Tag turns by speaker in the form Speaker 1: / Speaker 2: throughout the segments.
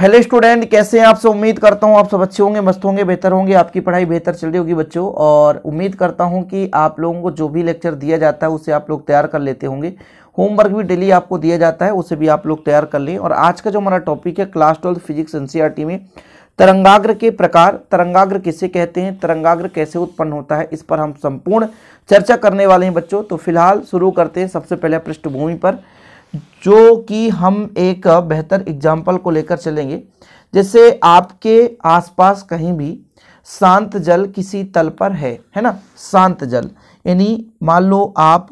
Speaker 1: hello student कैसे हैं आपसे उम्मीद करता हूं आप सब अच्छे होंगे मस्त होंगे बेहतर होंगे आपकी पढ़ाई बेहतर चल रही होगी बच्चों और उम्मीद करता हूं कि आप लोगों को जो भी लेक्चर दिया जाता है उसे आप लोग तैयार कर लेते होंगे होमवर्क भी डेली आपको दिया जाता है उसे भी आप लोग तैयार कर लें और आज का जो हमारा टॉपिक है क्लास ट्वेल्थ फिजिक्स एन में तरंगाग्र के प्रकार तरंगाग्र किसे कहते हैं तरंगाग्र कैसे उत्पन्न होता है इस पर हम संपूर्ण चर्चा करने वाले हैं बच्चों तो फिलहाल शुरू करते हैं सबसे पहले पृष्ठभूमि पर जो कि हम एक बेहतर एग्जाम्पल को लेकर चलेंगे जैसे आपके आसपास कहीं भी शांत जल किसी तल पर है है ना शांत जल यानी मान लो आप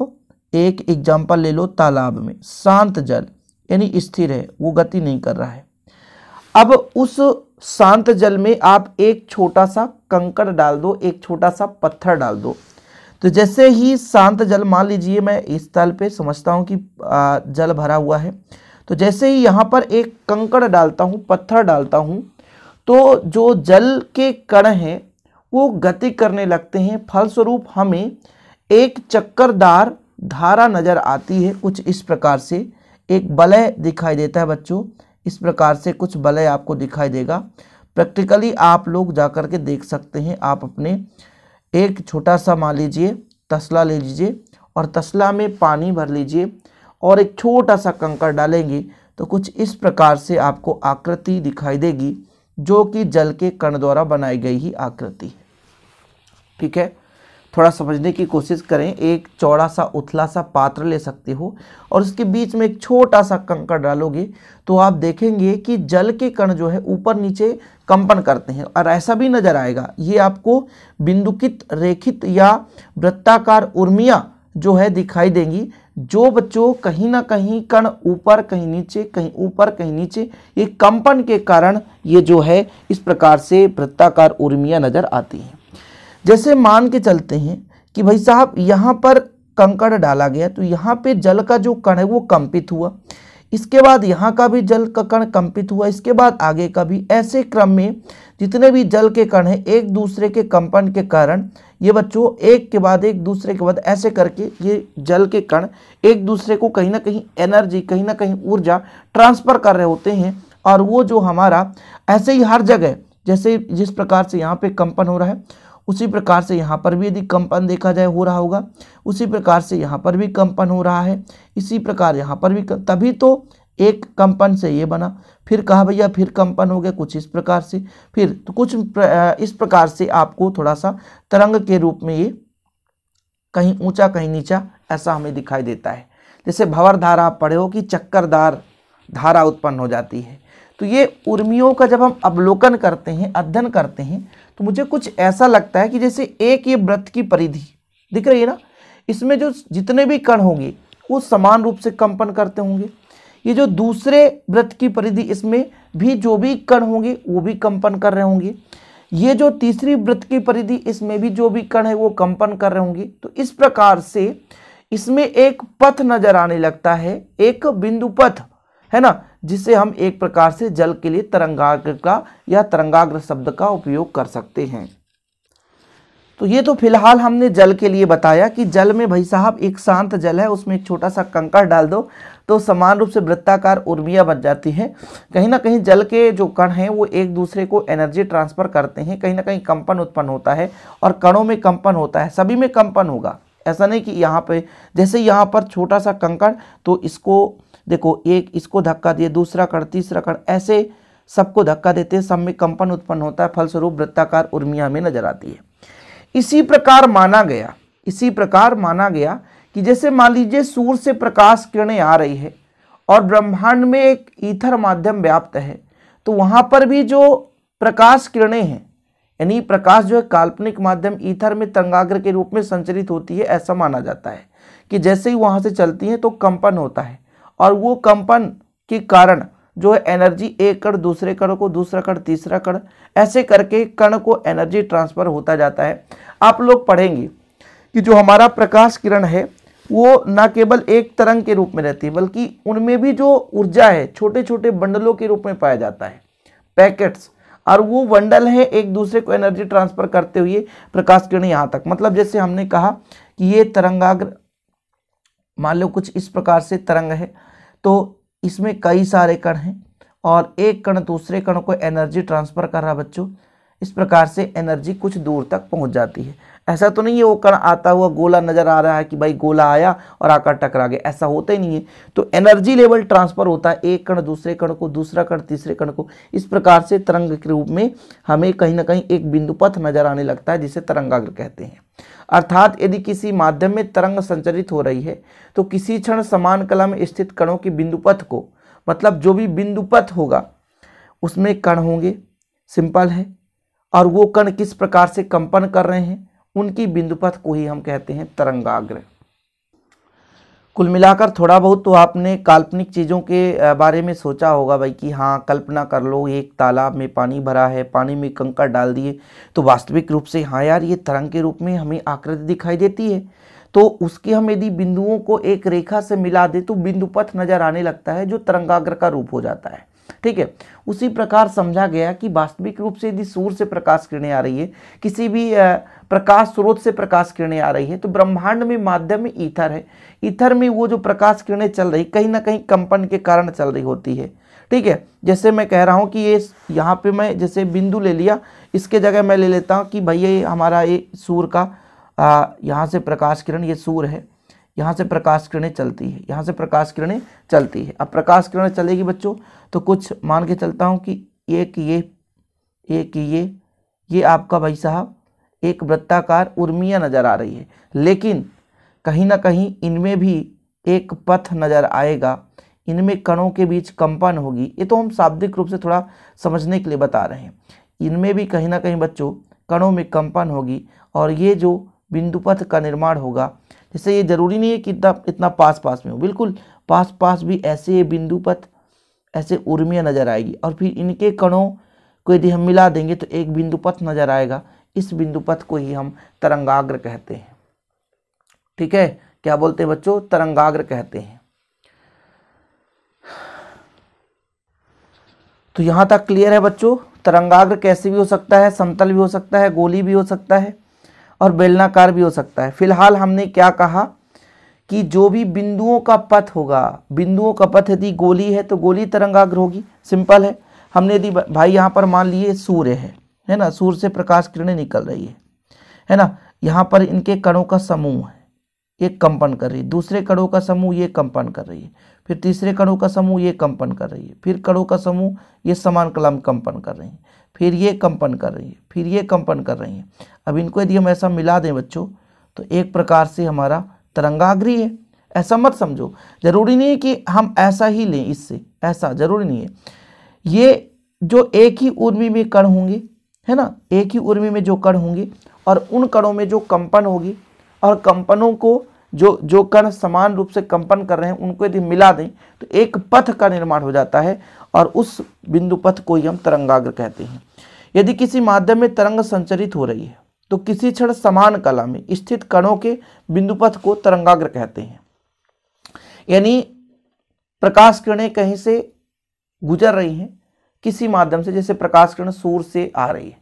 Speaker 1: एक एग्जाम्पल ले लो तालाब में शांत जल यानी स्थिर है वो गति नहीं कर रहा है अब उस शांत जल में आप एक छोटा सा कंकड़ डाल दो एक छोटा सा पत्थर डाल दो तो जैसे ही शांत जल मान लीजिए मैं इस तल पे समझता हूँ कि जल भरा हुआ है तो जैसे ही यहाँ पर एक कंकड़ डालता हूँ पत्थर डालता हूँ तो जो जल के कण हैं वो गति करने लगते हैं फलस्वरूप हमें एक चक्करदार धारा नज़र आती है कुछ इस प्रकार से एक बलय दिखाई देता है बच्चों इस प्रकार से कुछ बलय आपको दिखाई देगा प्रैक्टिकली आप लोग जा कर के देख सकते हैं आप अपने एक छोटा सा मान लीजिए तसला ले लीजिए और तसला में पानी भर लीजिए और एक छोटा सा कंकर डालेंगे तो कुछ इस प्रकार से आपको आकृति दिखाई देगी जो कि जल के कण द्वारा बनाई गई ही आकृति है ठीक है थोड़ा समझने की कोशिश करें एक चौड़ा सा उथला सा पात्र ले सकते हो और उसके बीच में एक छोटा सा कंकड़ डालोगे तो आप देखेंगे कि जल के कण जो है ऊपर नीचे कंपन करते हैं और ऐसा भी नज़र आएगा ये आपको बिंदुकित रेखित या वृत्ताकार उर्मिया जो है दिखाई देंगी जो बच्चों कहीं ना कहीं कण ऊपर कहीं नीचे कहीं ऊपर कहीं नीचे ये कंपन के कारण ये जो है इस प्रकार से वृत्ताकार उर्मिया नज़र आती हैं जैसे मान के चलते हैं कि भाई साहब यहाँ पर कंकड़ डाला गया तो यहाँ पे जल का जो कण है वो कंपित हुआ इसके बाद यहाँ का भी जल का कण कंपित हुआ इसके बाद आगे का भी ऐसे क्रम में जितने भी जल के कण हैं एक दूसरे के कंपन के कारण ये बच्चों एक के बाद एक दूसरे के बाद ऐसे करके ये जल के कण एक दूसरे को कहीं ना कहीं एनर्जी कहीं ना कहीं ऊर्जा ट्रांसफ़र कर रहे होते हैं और वो जो हमारा ऐसे ही हर जगह जैसे जिस प्रकार से यहाँ पे कंपन हो रहा है उसी प्रकार से यहाँ पर भी यदि कंपन देखा जाए हो रहा होगा उसी प्रकार से यहाँ पर भी कंपन हो रहा है इसी प्रकार यहाँ पर भी तभी तो एक कंपन से ये बना फिर कहा भैया फिर कंपन हो गया कुछ इस प्रकार से फिर तो कुछ प्र, इस प्रकार से आपको थोड़ा सा तरंग के रूप में ये कहीं ऊंचा कहीं नीचा ऐसा हमें दिखाई देता है जैसे भंवर धारा आप पढ़े हो कि चक्करदार धारा उत्पन्न हो जाती है तो ये उर्मियों का जब हम अवलोकन करते हैं अध्ययन करते हैं तो मुझे कुछ ऐसा लगता है कि जैसे एक ये व्रत की परिधि दिख रही है ना इसमें जो जितने भी कण होंगे वो समान रूप से कंपन करते होंगे ये जो दूसरे व्रत की परिधि इसमें भी जो भी कण होंगे वो भी कंपन कर रहे होंगे ये जो तीसरी व्रत की परिधि इसमें भी जो भी कण है वो कंपन कर रहे होंगे तो इस प्रकार से इसमें एक पथ नजर आने लगता है एक बिंदु पथ है ना जिससे हम एक प्रकार से जल के लिए तरंगाग्र का या तरंगाग्र शब्द का उपयोग कर सकते हैं तो ये तो फिलहाल हमने जल के लिए बताया कि जल में भाई साहब एक शांत जल है उसमें एक छोटा सा कंकड़ डाल दो तो समान रूप से वृत्ताकार उर्मियाँ बन जाती हैं कहीं ना कहीं जल के जो कण हैं वो एक दूसरे को एनर्जी ट्रांसफ़र करते हैं कहीं ना कहीं कंपन उत्पन्न होता है और कणों में कंपन होता है सभी में कंपन होगा ऐसा नहीं कि यहाँ पे जैसे यहाँ पर छोटा सा कंकड़ तो इसको देखो एक इसको धक्का दिए दूसरा कण तीसरा कण ऐसे सबको धक्का देते सब में कंपन उत्पन्न होता है फलस्वरूप वृत्ताकार उर्मिया में नजर आती है इसी प्रकार माना गया इसी प्रकार माना गया कि जैसे मान लीजिए सूर्य से प्रकाश किरणें आ रही है और ब्रह्मांड में एक ईथर माध्यम व्याप्त है तो वहाँ पर भी जो प्रकाश किरणें हैं यानी प्रकाश जो है काल्पनिक माध्यम ईथर में तरंगाग्र के रूप में संचरित होती है ऐसा माना जाता है कि जैसे ही वहाँ से चलती है तो कंपन होता है और वो कंपन के कारण जो है एनर्जी एक कण दूसरे कण को दूसरा कण तीसरा कण ऐसे करके कण को एनर्जी ट्रांसफ़र होता जाता है आप लोग पढ़ेंगे कि जो हमारा प्रकाश किरण है वो ना केवल एक तरंग के रूप में रहती है बल्कि उनमें भी जो ऊर्जा है छोटे छोटे बंडलों के रूप में पाया जाता है पैकेट्स और वो वंडल है एक दूसरे को एनर्जी ट्रांसफर करते हुए प्रकाश किरण यहां तक मतलब जैसे हमने कहा कि ये तरंगाग्र मान लो कुछ इस प्रकार से तरंग है तो इसमें कई सारे कण हैं और एक कण दूसरे कण को एनर्जी ट्रांसफर कर रहा बच्चों इस प्रकार से एनर्जी कुछ दूर तक पहुँच जाती है ऐसा तो नहीं है वो कण आता हुआ गोला नजर आ रहा है कि भाई गोला आया और आकर टकरा गया ऐसा होता ही नहीं है तो एनर्जी लेवल ट्रांसफर होता है एक कण दूसरे कण को दूसरा कण तीसरे कण को इस प्रकार से तरंग के रूप में हमें कहीं ना कहीं एक बिंदुपथ नजर आने लगता है जिसे तरंगाग्र कहते हैं अर्थात यदि किसी माध्यम में तरंग संचरित हो रही है तो किसी क्षण समान कला में स्थित कणों के बिंदुपथ को मतलब जो भी बिंदुपथ होगा उसमें कण होंगे सिंपल है और वो कण किस प्रकार से कंपन कर रहे हैं उनकी बिंदुपथ को ही हम कहते हैं तरंगाग्र कुल मिलाकर थोड़ा बहुत तो आपने काल्पनिक चीज़ों के बारे में सोचा होगा भाई कि हाँ कल्पना कर लो एक तालाब में पानी भरा है पानी में कंकड़ डाल दिए तो वास्तविक रूप से हाँ यार ये तरंग के रूप में हमें आकृति दिखाई देती है तो उसके हम यदि बिंदुओं को एक रेखा से मिला दे तो बिंदुपथ नज़र आने लगता है जो तरंगाग्र का रूप हो जाता है ठीक है उसी प्रकार समझा गया कि वास्तविक रूप से यदि सूर्य से प्रकाश किरणें आ रही है किसी भी प्रकाश स्रोत से प्रकाश किरणें आ रही है तो ब्रह्मांड में माध्यम ईथर है ईथर में वो जो प्रकाश किरणें चल रही कहीं ना कहीं कंपन के कारण चल रही होती है ठीक है जैसे मैं कह रहा हूँ कि ये यहाँ पे मैं जैसे बिंदु ले लिया इसके जगह मैं ले लेता हूँ कि भैया हमारा ये सूर्य का यहाँ से प्रकाश किरण ये सूर्य है यहाँ से प्रकाश किरणें चलती है यहाँ से प्रकाश किरणें चलती है अब प्रकाश किरणें चलेगी बच्चों तो कुछ मान के चलता हूँ कि एक ये एक ये ये आपका भाई साहब एक वृत्ताकार उर्मिया नज़र आ रही है लेकिन कहीं ना कहीं इनमें भी एक पथ नज़र आएगा इनमें कणों के बीच कंपन होगी ये तो हम शाब्दिक रूप से थोड़ा समझने के लिए बता रहे हैं इनमें भी कहीं ना कहीं बच्चों कणों में कंपन होगी और ये जो बिंदुपथ का निर्माण होगा इससे ये ज़रूरी नहीं है कि इतना इतना पास पास में हो बिल्कुल पास पास भी ऐसे बिंदु पर ऐसे उर्मिया नज़र आएगी और फिर इनके कणों को यदि हम मिला देंगे तो एक बिंदु पथ नज़र आएगा इस बिंदु पथ को ही हम तरंगाग्र कहते हैं ठीक है क्या बोलते हैं बच्चों तरंगाग्र कहते हैं तो यहां तक क्लियर है बच्चों तरंगाग्र कैसे भी हो सकता है समतल भी हो सकता है गोली भी हो सकता है और बेलनाकार भी हो सकता है फिलहाल हमने क्या कहा कि जो भी बिंदुओं का पथ होगा बिंदुओं का पथ यदि गोली है तो गोली तरंगाग्र होगी सिंपल है हमने यदि भाई यहाँ पर मान लिए सूर्य है है ना सूर्य से प्रकाश किरणें निकल रही है है ना यहाँ पर इनके कणों का समूह है ये कंपन कर रही है दूसरे कणों का समूह ये कंपन कर रही है फिर तीसरे कणों का समूह ये कंपन कर रही है फिर कणों का समूह ये समान कलाम कंपन कर रही है फिर ये कंपन कर रही है फिर ये कंपन कर रही है अब इनको यदि हम ऐसा मिला दें बच्चों तो एक प्रकार से हमारा तरंगाग्री है ऐसा मत समझो ज़रूरी नहीं है कि हम ऐसा ही लें इससे ऐसा ज़रूरी नहीं है ये जो एक ही उर्मी में कण होंगे है ना एक ही उर्मी में जो कण होंगे और उन कणों में जो कंपन होगी और कंपनों को जो जो कण समान रूप से कंपन कर रहे हैं उनको यदि मिला दें तो एक पथ का निर्माण हो जाता है और उस बिंदु पथ को ही हम तरंगाग्र कहते हैं यदि किसी माध्यम में तरंग संचरित हो रही है तो किसी क्षण समान कला में स्थित कणों के बिंदुपथ को तरंगाग्र कहते हैं यानी प्रकाश किरणें कहीं से गुजर रही हैं किसी माध्यम से जैसे प्रकाश किरण सूर्य से आ रही है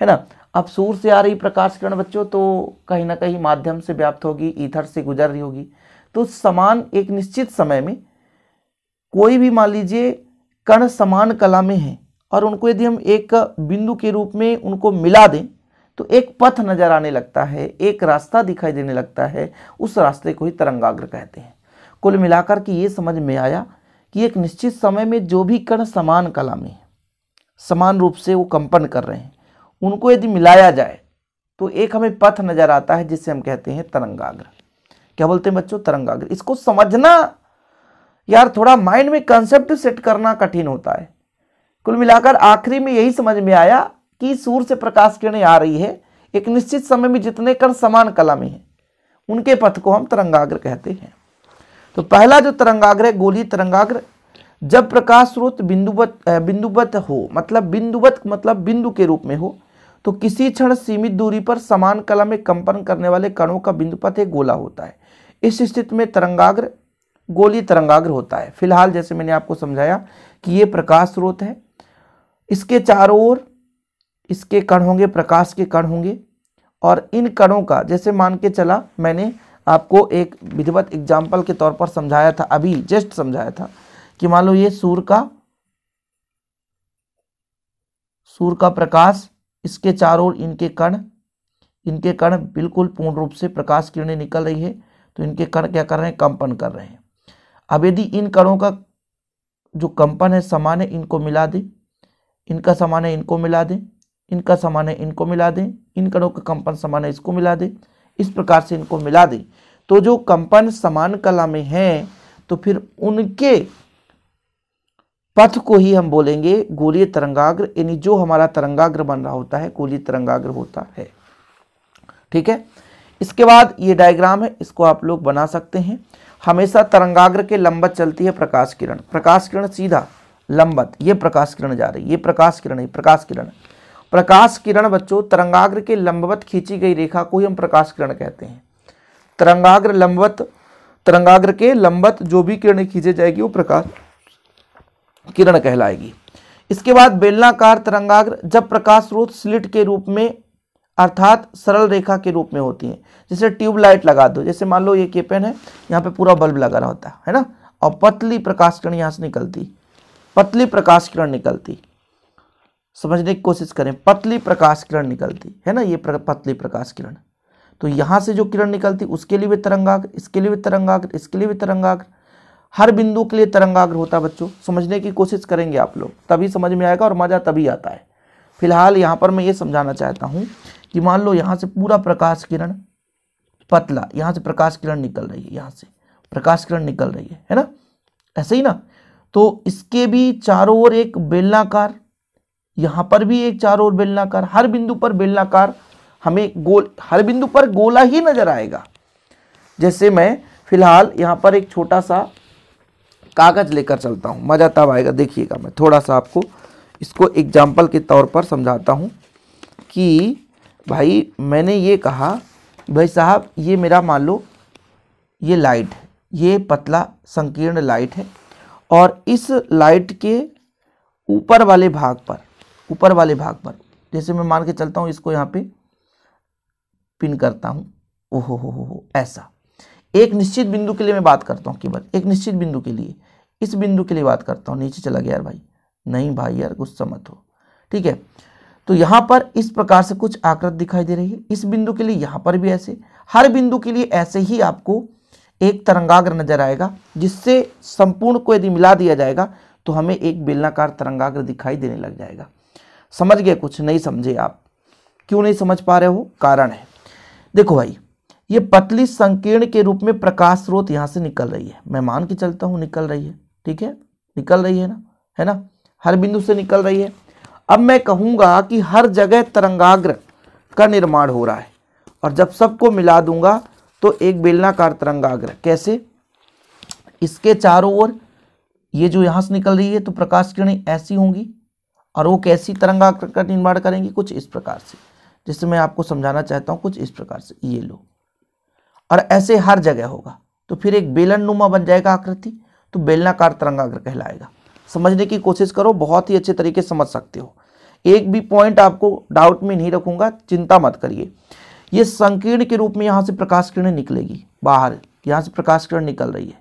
Speaker 1: है ना अब सूर्य से आ रही प्रकाश किरण बच्चों तो कहीं ना कहीं माध्यम से व्याप्त होगी इधर से गुजर रही होगी तो समान एक निश्चित समय में कोई भी मान लीजिए कण समान कला में है और उनको यदि हम एक बिंदु के रूप में उनको मिला दें तो एक पथ नजर आने लगता है एक रास्ता दिखाई देने लगता है उस रास्ते को ही तरंगाग्र कहते हैं कुल मिलाकर कि ये समझ में आया कि एक निश्चित समय में जो भी कण समान कला में समान रूप से वो कंपन कर रहे हैं उनको यदि मिलाया जाए तो एक हमें पथ नजर आता है जिसे हम कहते हैं तरंगाग्र क्या बोलते हैं बच्चों तरंगाग्र इसको समझना यार थोड़ा माइंड में कंसेप्ट सेट करना कठिन होता है कुल मिलाकर आखिरी में यही समझ में आया कि सूर्य से प्रकाश किरणें आ रही है एक निश्चित समय में जितने कण समान कला में हैं उनके पथ को हम तरंगाग्र कहते हैं तो पहला जो तरंगाग्र है गोली तरंगाग्र जब प्रकाश स्रोत बिंदुवत बिंदुवत हो मतलब बिंदुवत मतलब बिंदु के रूप में हो तो किसी क्षण सीमित दूरी पर समान कला में कंपन करने वाले कणों का बिंदुपथ एक गोला होता है इस स्थिति में तरंगाग्र गोली तरंगाग्र होता है फिलहाल जैसे मैंने आपको समझाया कि ये प्रकाश स्रोत है इसके चारों ओर इसके कण होंगे प्रकाश के कण होंगे और इन कणों का जैसे मान के चला मैंने आपको एक विधिवत एग्जाम्पल के तौर पर समझाया था अभी जस्ट समझाया था कि मान लो ये सूर्य का सूर्य का प्रकाश इसके चारों ओर इनके कण इनके कण बिल्कुल पूर्ण रूप से प्रकाश किरणें निकल रही है तो इनके कण क्या कर रहे हैं कंपन कर रहे हैं अब यदि इन कणों का जो कंपन है समान है इनको मिला दें इनका समान है इनको मिला दें इनका समान है इनको मिला दें इन कणों का कंपन समान है इसको मिला दें इस प्रकार से इनको मिला दें तो जो कंपन समान कला में है तो फिर उनके पथ को ही हम बोलेंगे गोलीय तरंगाग्र यानी जो हमारा तरंगाग्र बन रहा होता है गोलीय तरंगाग्र होता है ठीक है इसके बाद ये डायग्राम है इसको आप लोग बना सकते हैं हमेशा तरंगाग्र के लंबत चलती है प्रकाश किरण प्रकाश किरण सीधा लंबत ये प्रकाश किरण जा रही ये प्रकाश किरण है प्रकाश किरण प्रकाश किरण बच्चों तरंगाग्र के लंबवत खींची गई रेखा को ही हम प्रकाश किरण कहते हैं तरंगाग्र लंबवत तरंगाग्र के लंबवत जो भी किरण खींची जाएगी वो प्रकाश किरण कहलाएगी इसके बाद बेलनाकार तरंगाग्र जब प्रकाश स्रोत स्लिट के रूप में अर्थात सरल रेखा के रूप में होती है जैसे ट्यूबलाइट लगा दो जैसे मान लो ये केपेन है यहाँ पे पूरा बल्ब लगा रहा होता है ना और पतली प्रकाश किरण यहाँ से निकलती पतली प्रकाश किरण निकलती समझने की कोशिश करें पतली प्रकाश किरण निकलती है ना ये प्र, पतली प्रकाश किरण तो यहाँ से जो किरण निकलती उसके लिए भी तरंगाग्र इसके लिए भी तरंगाग्र इसके लिए भी तरंगाग्र हर बिंदु के लिए तरंगाग्र होता है बच्चों समझने की कोशिश करेंगे आप लोग तभी समझ में आएगा और मज़ा तभी आता है फिलहाल यहाँ पर मैं ये समझाना चाहता हूँ कि मान लो यहाँ से पूरा प्रकाश किरण पतला यहाँ से प्रकाश किरण निकल रही है यहाँ से प्रकाश किरण निकल रही है है ना ऐसे ही ना तो इसके भी चारों ओर एक बेलनाकार यहाँ पर भी एक चार ओर बेलनाकार हर बिंदु पर बेलनाकार हमें गोल हर बिंदु पर गोला ही नजर आएगा जैसे मैं फिलहाल यहाँ पर एक छोटा सा कागज़ लेकर चलता हूँ मज़ा तब आएगा देखिएगा मैं थोड़ा सा आपको इसको एग्जाम्पल के तौर पर समझाता हूँ कि भाई मैंने ये कहा भाई साहब ये मेरा मान लो ये लाइट है ये पतला संकीर्ण लाइट है और इस लाइट के ऊपर वाले भाग पर ऊपर वाले भाग पर जैसे मैं मान के चलता हूँ इसको यहाँ पे पिन करता हूँ ओहो हो हो हो ऐसा एक निश्चित बिंदु के लिए मैं बात करता हूँ केवल एक निश्चित बिंदु के लिए इस बिंदु के लिए बात करता हूँ नीचे चला गया यार भाई नहीं भाई यार गुस्सा मत हो ठीक है तो यहाँ पर इस प्रकार से कुछ आकृत दिखाई दे रही है इस बिंदु के लिए यहाँ पर भी ऐसे हर बिंदु के लिए ऐसे ही आपको एक तरंगाग्र नजर आएगा जिससे संपूर्ण को यदि मिला दिया जाएगा तो हमें एक बेलनाकार तरंगाग्र दिखाई देने लग जाएगा समझ गए कुछ नहीं समझे आप क्यों नहीं समझ पा रहे हो कारण है देखो भाई ये पतली संकीर्ण के रूप में प्रकाश स्रोत यहां से निकल रही है मैं मान के चलता हूं निकल रही है ठीक है निकल रही है ना है ना हर बिंदु से निकल रही है अब मैं कहूँगा कि हर जगह तरंगाग्र का निर्माण हो रहा है और जब सबको मिला दूंगा तो एक बेलनाकार तरंगाग्र कैसे इसके चारों ओर ये जो यहां से निकल रही है तो प्रकाश किरणें ऐसी होंगी और वो कैसी तरंगा का निर्माण करेंगी कुछ इस प्रकार से जिससे मैं आपको समझाना चाहता हूँ कुछ इस प्रकार से ये लो और ऐसे हर जगह होगा तो फिर एक बेलन नुमा बन जाएगा आकृति तो बेलनाकार तरंगाग्र कहलाएगा समझने की कोशिश करो बहुत ही अच्छे तरीके समझ सकते हो एक भी पॉइंट आपको डाउट में नहीं रखूंगा चिंता मत करिए ये संकीर्ण के रूप में यहाँ से प्रकाश किरण निकलेगी बाहर यहाँ से प्रकाश किरण निकल रही है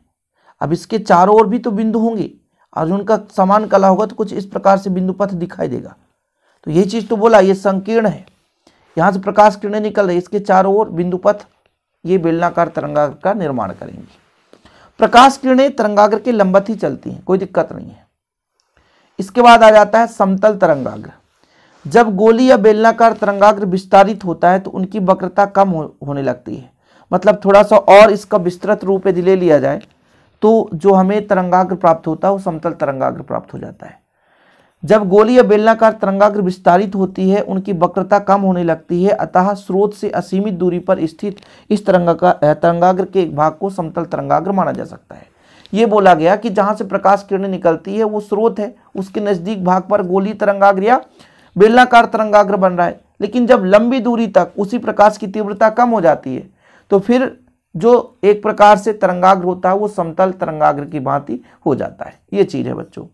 Speaker 1: अब इसके चारों ओर भी तो बिंदु होंगे अर्जुन का समान कला होगा तो कुछ इस प्रकार से बिंदु पथ दिखाई देगा तो यही चीज़ तो बोला ये संकीर्ण है यहां से प्रकाश किरणें निकल रही इसके चारों ओर बिंदु पथ ये बेलनाकार तरंगाग्र का निर्माण करेंगे प्रकाश किरणें तरंगाग्र के लंबत ही चलती हैं कोई दिक्कत नहीं है इसके बाद आ जाता है समतल तरंगाग्र जब गोली या बेलनाकार तरंगाग्र विस्तारित होता है तो उनकी वक्रता कम हो, होने लगती है मतलब थोड़ा सा और इसका विस्तृत रूप यदि ले लिया जाए तो जो हमें तरंगाग्र प्राप्त होता है वो समतल तरंगाग्र प्राप्त हो जाता है जब गोली या बेलनाकार तरंगाग्र विस्तारित होती है उनकी वक्रता कम होने लगती है अतः स्रोत से असीमित दूरी पर स्थित इस तरंगा तरंगाग्र के एक भाग को समतल तरंगाग्र माना जा सकता है ये बोला गया कि जहाँ से प्रकाश किरणें निकलती है वो स्रोत है उसके नज़दीक भाग पर गोली तरंगाग्र या बेलनाकार तरंगाग्र बन रहा है लेकिन जब लंबी दूरी तक उसी प्रकाश की तीव्रता कम हो जाती है तो फिर जो एक प्रकार से तरंगाग्र होता है वो समतल तरंगाग्र की भांति हो जाता है ये चीज है बच्चों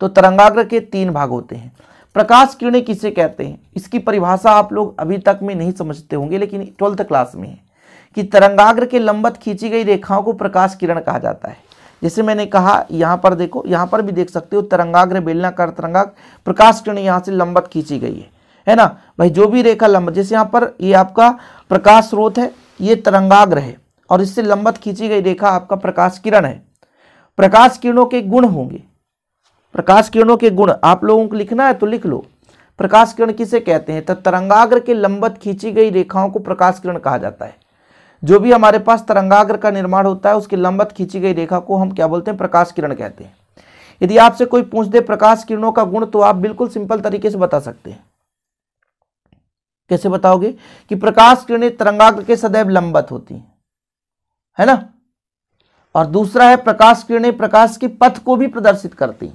Speaker 1: तो तरंगाग्र के तीन भाग होते हैं प्रकाश किरणें किसे कहते हैं इसकी परिभाषा आप लोग अभी तक में नहीं समझते होंगे लेकिन ट्वेल्थ क्लास में है कि तरंगाग्र के लंबत खींची गई रेखाओं को प्रकाश किरण कहा जाता है जैसे मैंने कहा यहाँ पर देखो यहाँ पर भी देख सकते हो तरंगाग्र बेलनाकार तरंगाग्र प्रकाश किरण यहाँ से लंबत खींची गई है है ना भाई जो भी रेखा लंबत जैसे यहाँ पर ये आपका प्रकाश स्रोत है ये तरंगाग्र है और इससे लंबत खींची गई रेखा आपका प्रकाश किरण है प्रकाश किरणों के गुण होंगे प्रकाश किरणों के गुण आप लोगों को लिखना है तो लिख लो प्रकाश किरण किसे कहते हैं तो तरंगाग्र के लंबत खींची गई रेखाओं को प्रकाश किरण कहा जाता है जो भी हमारे पास तरंगाग्र का निर्माण होता है उसकी लंबत खींची गई रेखा को हम क्या बोलते हैं प्रकाश किरण कहते हैं यदि आपसे कोई पूछ दे प्रकाश किरणों का गुण तो आप बिल्कुल सिंपल तरीके से बता सकते हैं कैसे बताओगे कि प्रकाश किरणें तरंगाग्र के सदैव लंबत होती है ना और दूसरा है प्रकाश किरणें प्रकाश के पथ को भी प्रदर्शित करती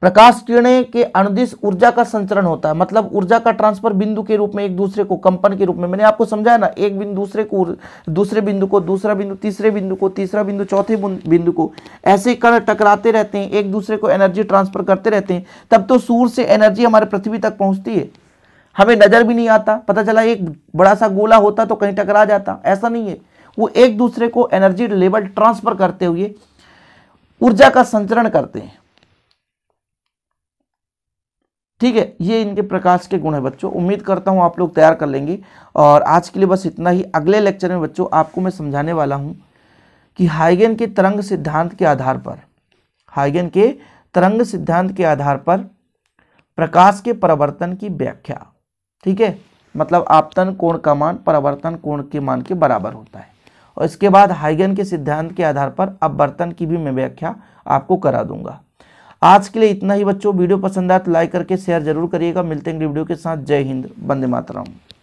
Speaker 1: प्रकाश किरणें के अनुदिश ऊर्जा का संचरण होता है मतलब ऊर्जा का ट्रांसफर बिंदु के रूप में एक दूसरे को कंपन के रूप में मैंने आपको समझाया ना एक बिंदु दूसरे को दूसरे बिंदु को दूसरा बिंदु तीसरे बिंदु को तीसरा बिंदु चौथे बिंदु को ऐसे कण टकराते रहते हैं एक दूसरे को एनर्जी ट्रांसफर करते रहते हैं तब तो सूर्य से एनर्जी हमारे पृथ्वी तक पहुंचती है हमें नज़र भी नहीं आता पता चला एक बड़ा सा गोला होता तो कहीं टकरा जाता ऐसा नहीं है वो एक दूसरे को एनर्जी लेवल ट्रांसफर करते हुए ऊर्जा का संचरण करते हैं ठीक है ये इनके प्रकाश के गुण है बच्चों उम्मीद करता हूँ आप लोग तैयार कर लेंगे और आज के लिए बस इतना ही अगले लेक्चर में बच्चों आपको मैं समझाने वाला हूं कि हाइगेन के तरंग सिद्धांत के आधार पर हाइगेन के तरंग सिद्धांत के आधार पर प्रकाश के परिवर्तन की व्याख्या ठीक है मतलब आपतन कोण का मान परावर्तन कोण के मान के बराबर होता है और इसके बाद हाइगन के सिद्धांत के आधार पर अपवर्तन की भी मैं व्याख्या आपको करा दूंगा आज के लिए इतना ही बच्चों वीडियो पसंद आए तो लाइक करके शेयर जरूर करिएगा मिलते हैं वीडियो के साथ जय हिंद बंदे मातराम